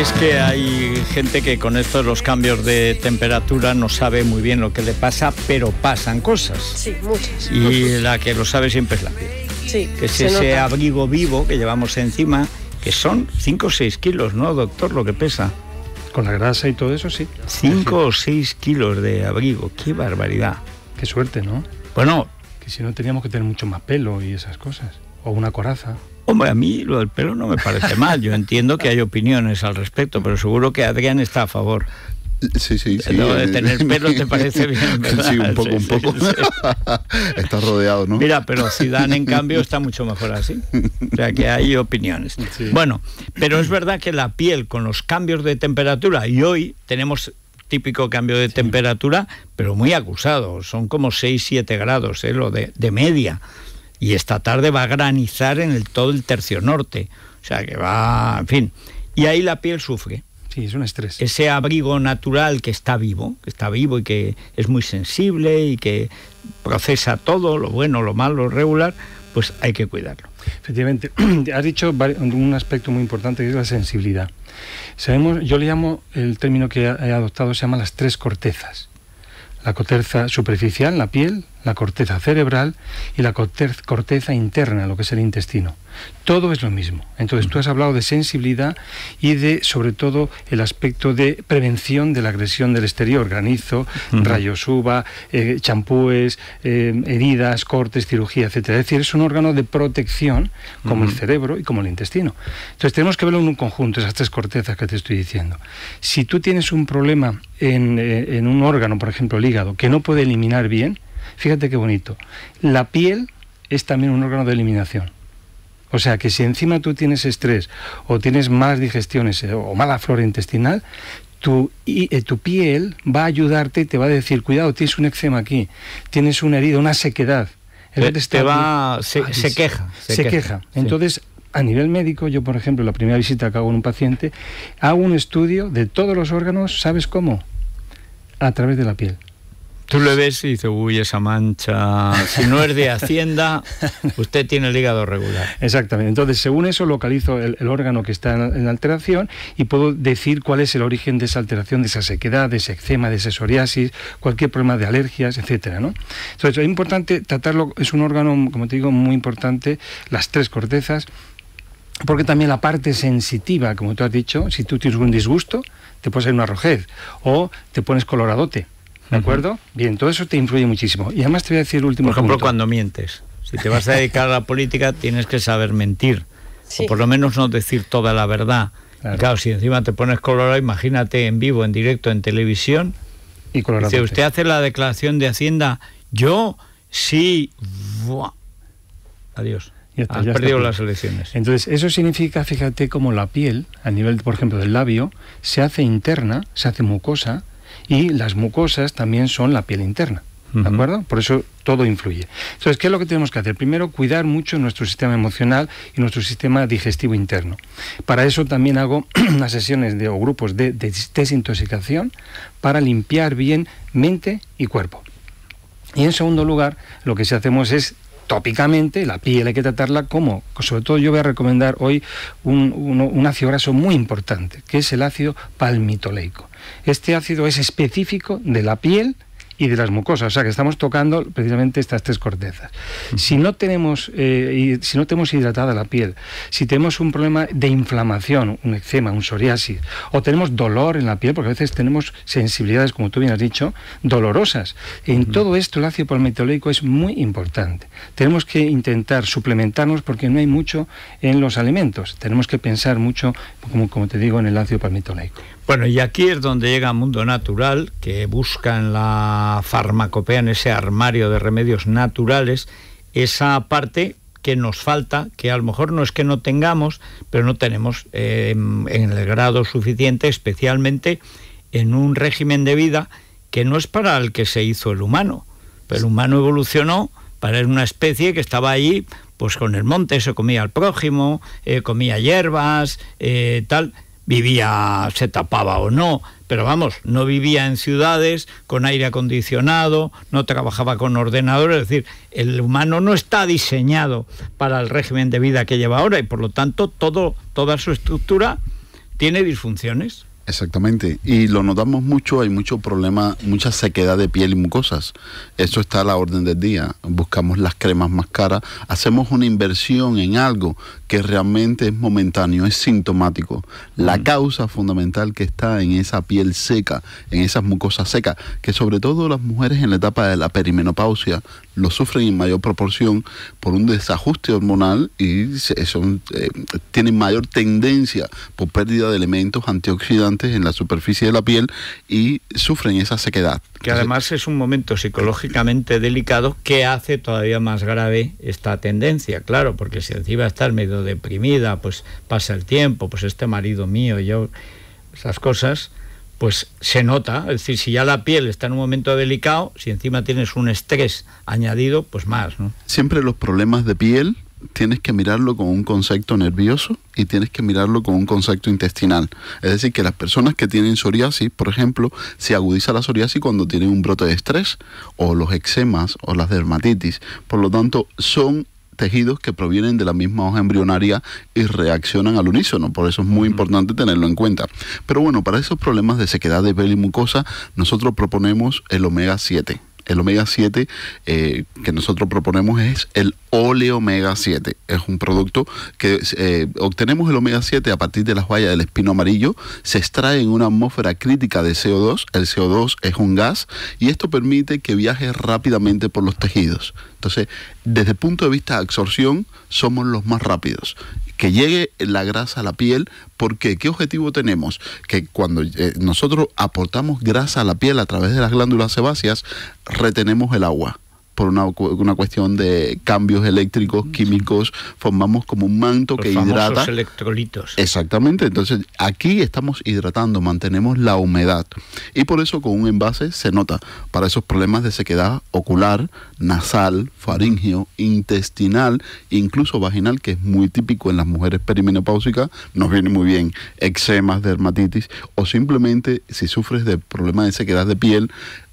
Es que hay gente que con estos los cambios de temperatura no sabe muy bien lo que le pasa, pero pasan cosas. Sí, muchas. Y la que lo sabe siempre es la piel. Sí, que es ese abrigo vivo que llevamos encima, que son 5 o 6 kilos, ¿no, doctor? Lo que pesa. Con la grasa y todo eso, sí. 5 o 6 kilos de abrigo, qué barbaridad. Qué suerte, ¿no? Bueno. Que si no teníamos que tener mucho más pelo y esas cosas. O una coraza. Hombre, a mí lo del pelo no me parece mal. Yo entiendo que hay opiniones al respecto, pero seguro que Adrián está a favor. Sí, sí, sí. Lo de tener pelo te parece bien, Sí, un poco, un poco. Estás rodeado, ¿no? Mira, pero si dan en cambio, está mucho mejor así. O sea, que hay opiniones. Bueno, pero es verdad que la piel, con los cambios de temperatura, y hoy tenemos típico cambio de temperatura, pero muy acusado. Son como 6-7 grados, ¿eh? lo de, de media y esta tarde va a granizar en el, todo el tercio norte. O sea que va, en fin. Y ahí la piel sufre. Sí, es un estrés. Ese abrigo natural que está vivo, que está vivo y que es muy sensible y que procesa todo, lo bueno, lo malo, lo regular, pues hay que cuidarlo. Efectivamente, has dicho un aspecto muy importante que es la sensibilidad. Sabemos, yo le llamo el término que he adoptado se llama las tres cortezas. La corteza superficial, la piel, la corteza cerebral y la corteza interna, lo que es el intestino. Todo es lo mismo. Entonces mm. tú has hablado de sensibilidad y de, sobre todo, el aspecto de prevención de la agresión del exterior, granizo, rayos uva, eh, champúes, eh, heridas, cortes, cirugía, etc. Es decir, es un órgano de protección como el mm. cerebro y como el intestino. Entonces tenemos que verlo en un conjunto, esas tres cortezas que te estoy diciendo. Si tú tienes un problema en, eh, en un órgano, por ejemplo, el hígado, que no puede eliminar bien, Fíjate qué bonito. La piel es también un órgano de eliminación. O sea que si encima tú tienes estrés o tienes más digestiones eh, o mala flora intestinal, eh, tu, piel va a ayudarte y te va a decir, cuidado, tienes un eczema aquí, tienes una herida, una sequedad. se, queja. Se, queja. Entonces, a nivel médico, yo, por ejemplo, la primera visita que hago en un paciente, hago un estudio de todos los órganos, ¿sabes cómo? A través de la piel. Tú le ves y dices, uy, esa mancha, si no es de Hacienda, usted tiene el hígado regular. Exactamente. Entonces, según eso, localizo el, órgano que está en, alteración y puedo decir cuál es el origen de esa alteración, de esa sequedad, de ese eczema, de esa psoriasis, cualquier problema de alergias, etcétera, ¿no? Entonces, es importante tratarlo, es un órgano, como te digo, muy importante, las tres cortezas, porque también la parte sensitiva, como tú has dicho, si tú tienes un disgusto, te puedes hacer una rojez o te pones coloradote. ¿De acuerdo? Bien, todo eso te influye muchísimo. Y además te voy a decir el último Por ejemplo, cuando mientes. Si te vas a dedicar a la política, tienes que saber mentir. O por lo menos no decir toda la verdad. Claro. si encima te pones colorado, imagínate en vivo, en directo, en televisión. Y colorado. Si usted hace la declaración de Hacienda, yo sí. Adiós. perdido las elecciones. Entonces, eso significa, fíjate, como la piel, a nivel, por ejemplo, del labio, se hace interna, se hace mucosa, y las mucosas también son la piel interna. ¿De acuerdo? Por eso todo influye. Entonces, ¿qué es lo que tenemos que hacer? Primero, cuidar mucho nuestro sistema emocional y nuestro sistema digestivo interno. Para eso también hago unas sesiones de, o grupos de, de desintoxicación para limpiar bien mente y cuerpo. Y en segundo lugar, lo que sí hacemos es tópicamente, la piel hay que tratarla como, sobre todo yo voy a recomendar hoy un, un ácido graso muy importante, que es el ácido palmitoleico. Este ácido es específico de la piel y de las mucosas. O sea, que estamos tocando precisamente estas tres cortezas. Si no tenemos, eh, si no tenemos hidratada la piel, si tenemos un problema de inflamación, un eczema, un psoriasis, o tenemos dolor en la piel, porque a veces tenemos sensibilidades, como tú bien has dicho, dolorosas. En todo esto el ácido palmitoleico es muy importante. Tenemos que intentar suplementarnos porque no hay mucho en los alimentos. Tenemos que pensar mucho, como, como te digo, en el ácido palmitoleico. Bueno, y aquí es donde llega Mundo Natural, que busca en la farmacopea, en ese armario de remedios naturales, esa parte que nos falta, que a lo mejor no es que no tengamos, pero no tenemos em, en, el grado suficiente, especialmente en un régimen de vida que no es para el que se hizo el humano. Pero el humano evolucionó para una especie que estaba ahí, pues con el monte, se comía al prójimo, eh, comía hierbas, eh, tal vivía, se tapaba o no, pero vamos, no vivía en ciudades con aire acondicionado, no trabajaba con ordenadores, es decir, el humano no está diseñado para el régimen de vida que lleva ahora y por lo tanto todo, toda su estructura tiene disfunciones. Exactamente, y lo notamos mucho, hay mucho problema, mucha sequedad de piel y mucosas. Eso está a la orden del día. Buscamos las cremas más caras, hacemos una inversión en algo que realmente es momentáneo, es sintomático. La causa fundamental que está en esa piel seca, en esas mucosas secas, que sobre todo las mujeres en la etapa de la perimenopausia lo sufren en mayor proporción por un desajuste hormonal y son, eh, tienen mayor tendencia por pérdida de elementos antioxidantes en la superficie de la piel y sufren esa sequedad. Que además es un momento psicológicamente delicado que hace todavía más grave esta tendencia, claro, porque si encima estás medio deprimida, pues pasa el tiempo, pues este marido mío, yo, esas cosas, pues se nota. Es decir, si ya la piel está en un momento delicado, si encima tienes un estrés añadido, pues más. ¿no? Siempre los problemas de piel tienes que mirarlo con un concepto nervioso y tienes que mirarlo con un concepto intestinal. Es decir, que las personas que tienen psoriasis, por ejemplo, se agudiza la psoriasis cuando tienen un brote de estrés o los eczemas o las dermatitis. Por lo tanto, son tejidos que provienen de la misma hoja embrionaria y reaccionan al unísono. Por eso es muy importante tenerlo en cuenta. Pero bueno, para esos problemas de sequedad de piel y mucosa, nosotros proponemos el omega 7. El omega 7 eh, que nosotros proponemos es el óleo omega 7. Es un producto que eh, obtenemos el omega 7 a partir de las vallas del espino amarillo. Se extrae en una atmósfera crítica de CO2. El CO2 es un gas y esto permite que viaje rápidamente por los tejidos. Entonces, desde el punto de vista de absorción, somos los más rápidos que llegue la grasa a la piel. porque qué? objetivo tenemos? Que cuando eh, nosotros aportamos grasa a la piel a través de las glándulas sebáceas, retenemos el agua por una, cuestión de cambios eléctricos, químicos, formamos como un manto que hidrata. Los electrolitos. Exactamente, entonces aquí estamos hidratando, mantenemos la humedad. Y por eso con un envase se nota para esos problemas de sequedad ocular, nasal, faríngeo, intestinal, incluso vaginal, que es muy típico en las mujeres perimenopáusicas, nos viene muy bien eczemas, dermatitis o simplemente si sufres de problemas de sequedad de piel,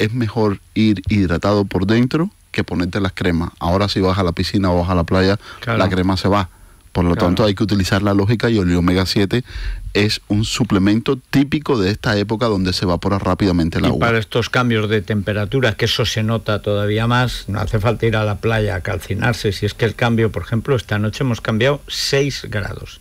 es mejor ir hidratado por dentro que ponerte las cremas. Ahora si vas a la piscina o vas a la playa, la crema se va. Por lo tanto, hay que utilizar la lógica y el omega 7 es un suplemento típico de esta época donde se evapora rápidamente el agua. Para estos cambios de temperatura, que eso se nota todavía más, no hace falta ir a la playa a calcinarse. Si es que el cambio, por ejemplo, esta noche hemos cambiado 6 grados.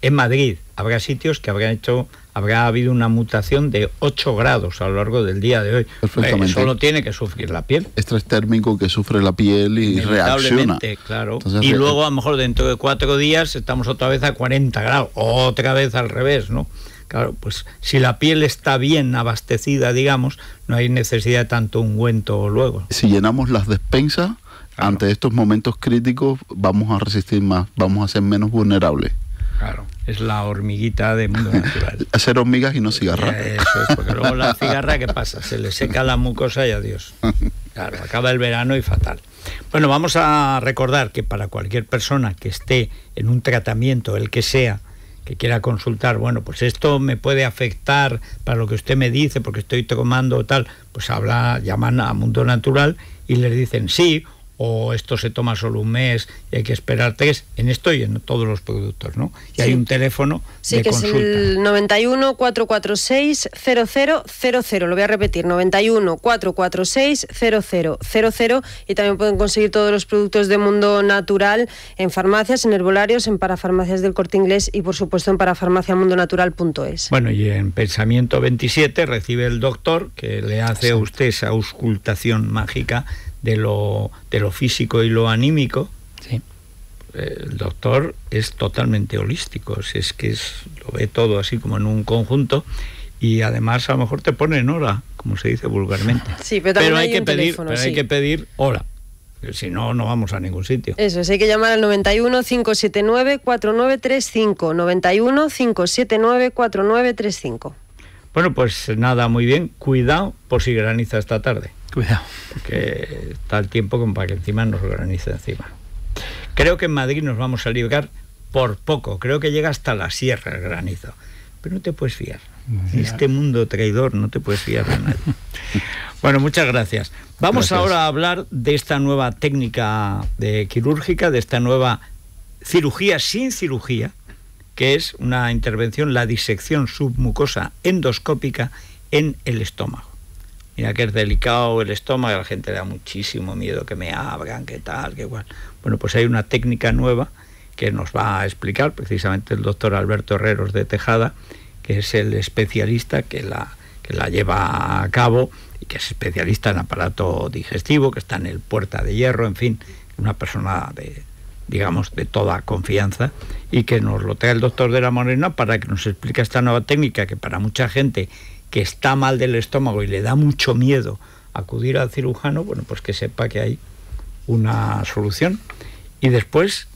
En Madrid, habrá sitios que habrá hecho, habrá habido una mutación de 8 grados a lo largo del día de hoy. Perfectamente. solo tiene que sufrir la piel. Estrés térmico que sufre la piel y reacciona. claro. y luego a lo mejor dentro de cuatro días estamos otra vez a 40 grados, otra vez al revés, ¿no? Claro, pues si la piel está bien abastecida, digamos, no hay necesidad de tanto ungüento luego. Si llenamos las despensas, ante estos momentos críticos vamos a resistir más, vamos a ser menos vulnerables. Claro, es la hormiguita de mundo natural. Hacer hormigas y no cigarras. Eso es, porque luego la cigarra, ¿qué pasa? Se le seca la mucosa y adiós. Claro, acaba el verano y fatal. Bueno, vamos a recordar que para cualquier persona que esté en un tratamiento, el que sea, que quiera consultar, bueno, pues esto me puede afectar para lo que usted me dice, porque estoy tomando tal, pues habla, llaman a Mundo Natural y les dicen sí o esto se toma solo un mes y hay que esperar tres, en esto y en todos los productos, ¿no? Y hay un teléfono sí, de que es el 91 446 0000, lo voy a repetir, 91 446 0000 y también pueden conseguir todos los productos de Mundo Natural en farmacias, en herbolarios, en parafarmacias del Corte Inglés y por supuesto en parafarmaciamundonatural.es. Bueno, y en Pensamiento 27 recibe el doctor que le hace a usted esa auscultación mágica de lo, de lo físico y lo anímico, el doctor es totalmente holístico, si es que es, lo ve todo así como en un conjunto y además a lo mejor te pone en hora, como se dice vulgarmente. pero, hay, que pedir, hay que pedir hora. Si no, no vamos a ningún sitio. Eso, si hay que llamar al 91 579 4935. 91 579 4935. Bueno, pues nada, muy bien. Cuidado por si graniza esta tarde. Cuidado. que está el tiempo como para que encima nos granice encima. Creo que en Madrid nos vamos a librar por poco. Creo que llega hasta la sierra el granizo. Pero no te puedes fiar. este mundo traidor no te puedes fiar de nadie. bueno, muchas gracias. Vamos ahora a hablar de esta nueva técnica de quirúrgica, de esta nueva cirugía sin cirugía, que es una intervención, la disección submucosa endoscópica en el estómago mira que es delicado el estómago, la gente le da muchísimo miedo que me abran, que tal, que igual. Bueno, pues hay una técnica nueva que nos va a explicar precisamente el doctor Alberto Herreros de Tejada, que es el especialista que la, que la lleva a cabo y que es especialista en aparato digestivo, que está en el Puerta de Hierro, en fin, una persona de, digamos, de toda confianza y que nos lo trae el doctor de la Morena para que nos explique esta nueva técnica que para mucha gente que está mal del estómago y le da mucho miedo acudir al cirujano, bueno, pues que sepa que hay una solución. Y después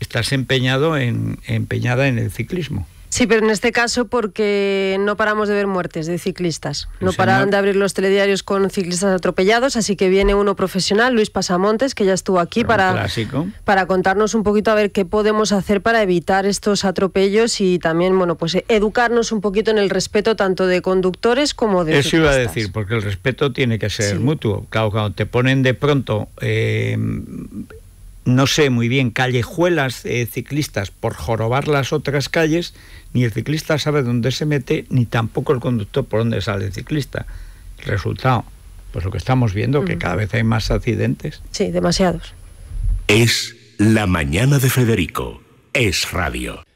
estás empeñado en, empeñada en el ciclismo. Sí, pero en este caso porque no paramos de ver muertes de ciclistas. No paran pararon de abrir los telediarios con ciclistas atropellados, así que viene uno profesional, Luis Pasamontes, que ya estuvo aquí para, para contarnos un poquito a ver qué podemos hacer para evitar estos atropellos y también, bueno, pues eh, educarnos un poquito en el respeto tanto de conductores como de Eso iba a decir, porque el respeto tiene que ser mutuo. Claro, cuando te ponen de pronto... Eh, no sé muy bien, callejuelas ciclistas por jorobar las otras calles, ni el ciclista sabe dónde se mete, ni tampoco el conductor por dónde sale el ciclista. resultado, pues lo que estamos viendo, que mm. cada vez hay más accidentes. Sí, demasiados. Es la mañana de Federico. Es radio.